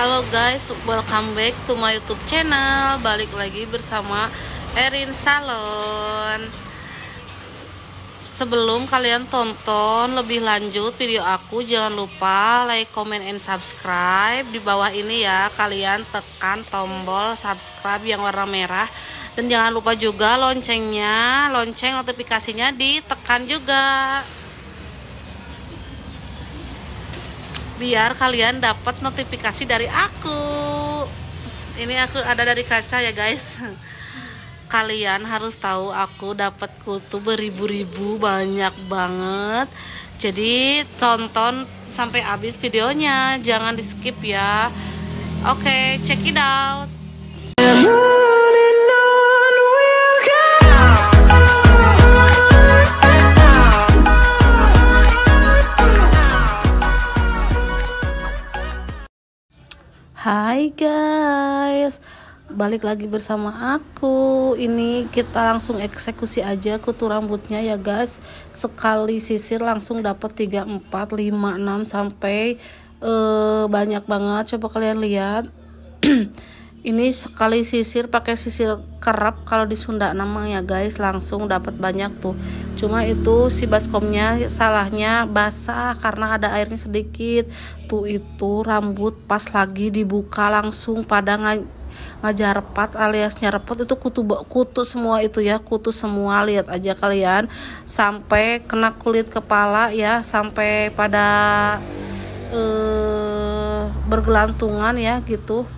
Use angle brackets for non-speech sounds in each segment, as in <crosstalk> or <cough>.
Halo guys, welcome back to my YouTube channel. Balik lagi bersama Erin Salon. Sebelum kalian tonton lebih lanjut video aku, jangan lupa like, comment, and subscribe. Di bawah ini ya, kalian tekan tombol subscribe yang warna merah. Dan jangan lupa juga loncengnya, lonceng notifikasinya ditekan juga. biar kalian dapat notifikasi dari aku ini aku ada dari kaca ya guys <laughs> kalian harus tahu aku dapat kutu beribu-ribu banyak banget jadi tonton sampai habis videonya jangan di skip ya oke okay, check it out guys, balik lagi bersama aku. Ini kita langsung eksekusi aja kutu rambutnya ya guys. Sekali sisir langsung dapat 3 4 5 6 sampai uh, banyak banget. Coba kalian lihat. <clears throat> ini sekali sisir pakai sisir kerap kalau di Sunda namanya guys langsung dapat banyak tuh cuma itu si baskomnya salahnya basah karena ada airnya sedikit tuh itu rambut pas lagi dibuka langsung pada ngajar repot alias nyerepot itu kutu kutu semua itu ya kutu semua lihat aja kalian sampai kena kulit kepala ya sampai pada eh, bergelantungan ya gitu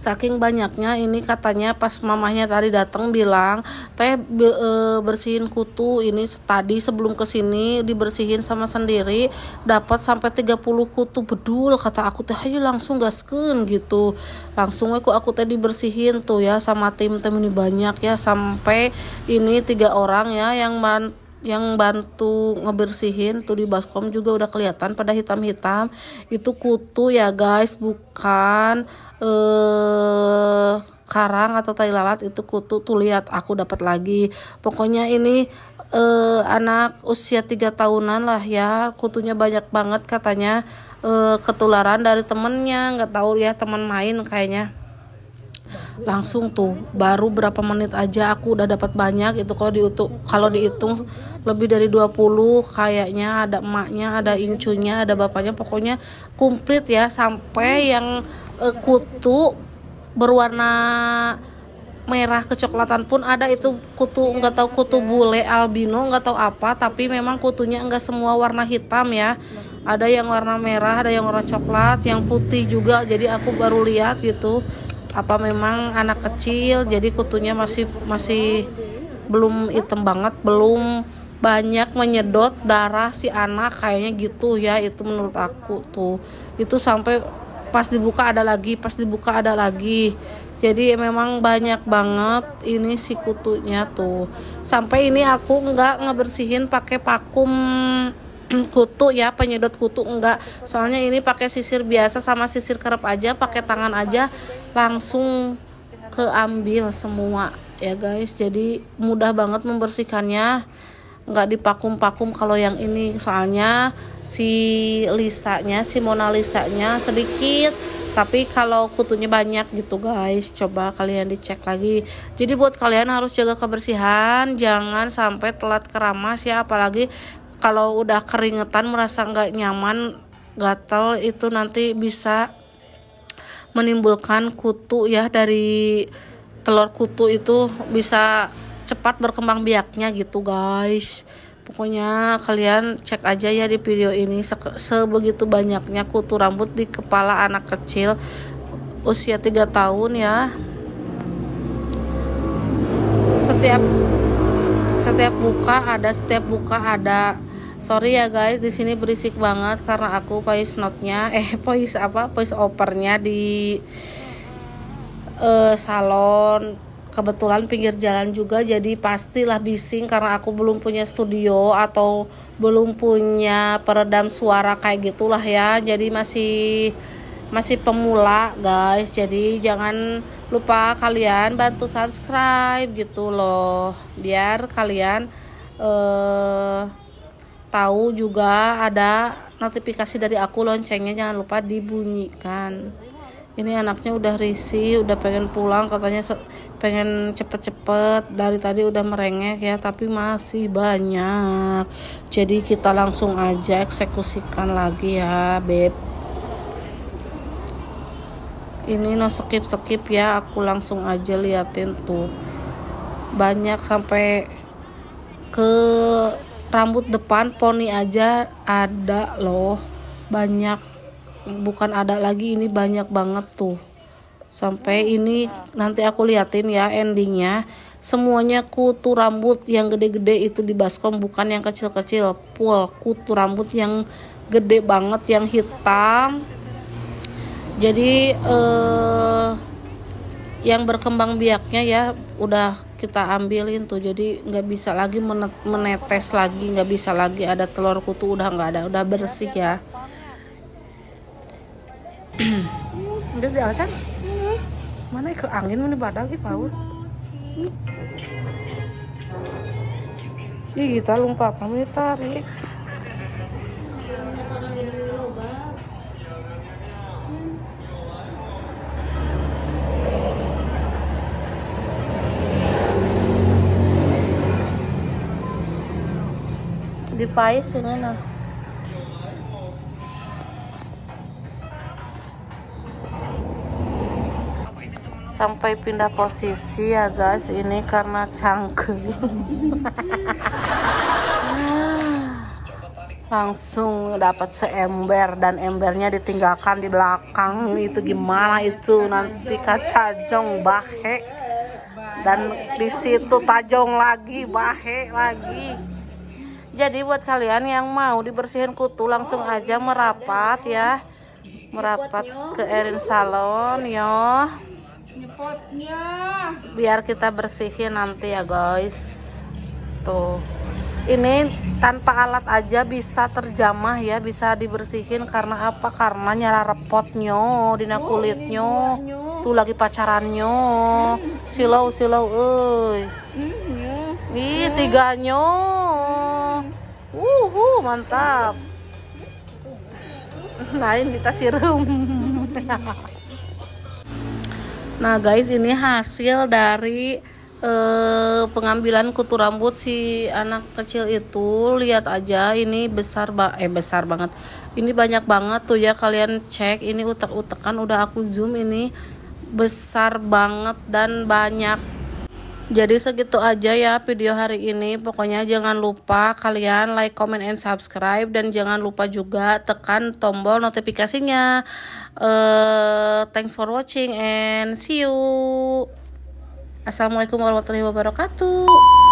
saking banyaknya ini katanya pas mamahnya tadi datang bilang teh be, e, bersihin kutu ini tadi sebelum kesini dibersihin sama sendiri dapat sampai 30 kutu bedul kata aku teh ayo langsung gaskeun gitu langsung aku aku teh dibersihin tuh ya sama tim tim ini banyak ya sampai ini tiga orang ya yang man yang bantu ngebersihin tuh di baskom juga udah kelihatan pada hitam-hitam itu kutu ya guys bukan eh karang atau tai lalat itu kutu tuh lihat aku dapat lagi pokoknya ini eh, anak usia 3 tahunan lah ya kutunya banyak banget katanya eh, ketularan dari temennya nggak tahu ya teman main kayaknya langsung tuh baru berapa menit aja aku udah dapat banyak itu kalau diutuk kalau dihitung lebih dari 20 kayaknya ada emaknya ada incunya ada bapaknya pokoknya komplit ya sampai yang uh, kutu berwarna merah kecoklatan pun ada itu kutu nggak tahu kutu bule albino nggak tahu apa tapi memang kutunya enggak semua warna hitam ya ada yang warna merah ada yang warna coklat yang putih juga jadi aku baru lihat gitu apa memang anak kecil jadi kutunya masih masih belum hitam banget belum banyak menyedot darah si anak kayaknya gitu ya itu menurut aku tuh itu sampai pas dibuka ada lagi pas dibuka ada lagi jadi memang banyak banget ini si kutunya tuh sampai ini aku nggak ngebersihin pakai vakum Mm, kutu ya penyedot kutu enggak soalnya ini pakai sisir biasa sama sisir kerap aja pakai tangan aja langsung keambil semua ya guys jadi mudah banget membersihkannya enggak dipakum-pakum kalau yang ini soalnya si lisanya si Mona Lisanya sedikit tapi kalau kutunya banyak gitu guys coba kalian dicek lagi jadi buat kalian harus jaga kebersihan jangan sampai telat keramas ya apalagi kalau udah keringetan merasa nggak nyaman gatel itu nanti bisa menimbulkan kutu ya dari telur kutu itu bisa cepat berkembang biaknya gitu guys pokoknya kalian cek aja ya di video ini sebegitu banyaknya kutu rambut di kepala anak kecil usia 3 tahun ya setiap setiap buka ada setiap buka ada sorry ya guys di sini berisik banget karena aku voice note-nya <laughs> eh voice apa voice opernya di uh, salon kebetulan pinggir jalan juga jadi pastilah bising karena aku belum punya studio atau belum punya peredam suara kayak gitulah ya jadi masih masih pemula guys jadi jangan lupa kalian bantu subscribe gitu loh biar kalian eh uh, tahu juga ada notifikasi dari aku loncengnya jangan lupa dibunyikan ini anaknya udah risih udah pengen pulang katanya pengen cepet-cepet dari tadi udah merengek ya tapi masih banyak jadi kita langsung aja eksekusikan lagi ya beb ini no skip skip ya aku langsung aja liatin tuh banyak sampai ke rambut depan poni aja ada loh banyak bukan ada lagi ini banyak banget tuh sampai ini nanti aku liatin ya endingnya semuanya kutu rambut yang gede-gede itu di baskom bukan yang kecil-kecil full kutu rambut yang gede banget yang hitam jadi eh yang berkembang biaknya ya udah kita ambilin tuh jadi nggak bisa lagi menetes lagi nggak bisa lagi ada telur kutu udah nggak ada udah bersih ya udah mana ke angin ini badan ki paul ih kita lupa pamit tarik Di pais yun na. Sampai pindah posisi ya guys, ini karena cangkul. <laughs> langsung dapat seember dan embernya ditinggalkan di belakang itu gimana itu nanti kacajong bahe dan di situ tajong lagi bahe lagi jadi buat kalian yang mau dibersihin kutu langsung aja merapat ya. Merapat ke Erin Salon yo. Biar kita bersihin nanti ya guys. Tuh. Ini tanpa alat aja bisa terjamah ya, bisa dibersihin karena apa? Karena nyala repotnya, dina oh, kulitnya. Tuh lagi pacarannya. Hmm. Silau silau eh Ih, tiganya. Uhu, mantap. Lain kita sirum. nah, guys, ini hasil dari eh, pengambilan kutu rambut si anak kecil itu. Lihat aja ini besar ba eh besar banget. Ini banyak banget tuh ya kalian cek ini utek-utekan udah aku zoom ini besar banget dan banyak jadi segitu aja ya video hari ini. Pokoknya jangan lupa kalian like, comment, and subscribe dan jangan lupa juga tekan tombol notifikasinya. Uh, thanks for watching and see you. Assalamualaikum warahmatullahi wabarakatuh.